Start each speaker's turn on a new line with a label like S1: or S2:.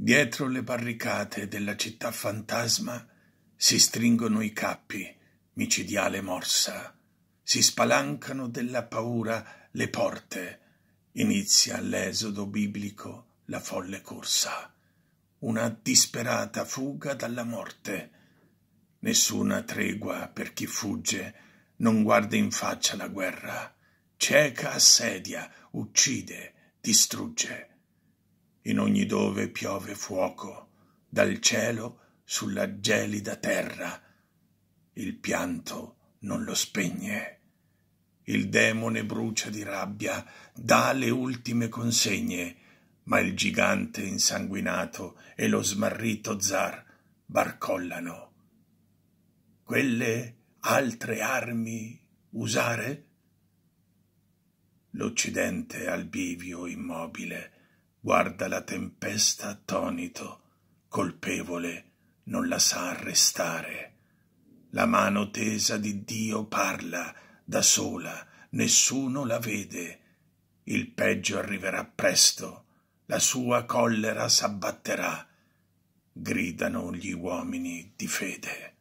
S1: Dietro le barricate della città fantasma si stringono i cappi, micidiale morsa. Si spalancano della paura le porte. Inizia l'esodo biblico la folle corsa. Una disperata fuga dalla morte. Nessuna tregua per chi fugge, non guarda in faccia la guerra. Cieca assedia, uccide, distrugge in ogni dove piove fuoco, dal cielo sulla gelida terra. Il pianto non lo spegne. Il demone brucia di rabbia, dà le ultime consegne, ma il gigante insanguinato e lo smarrito zar barcollano. Quelle altre armi usare? L'Occidente al bivio immobile, guarda la tempesta attonito, colpevole non la sa arrestare. La mano tesa di Dio parla da sola, nessuno la vede. Il peggio arriverà presto, la sua collera s'abbatterà. Gridano gli uomini di fede.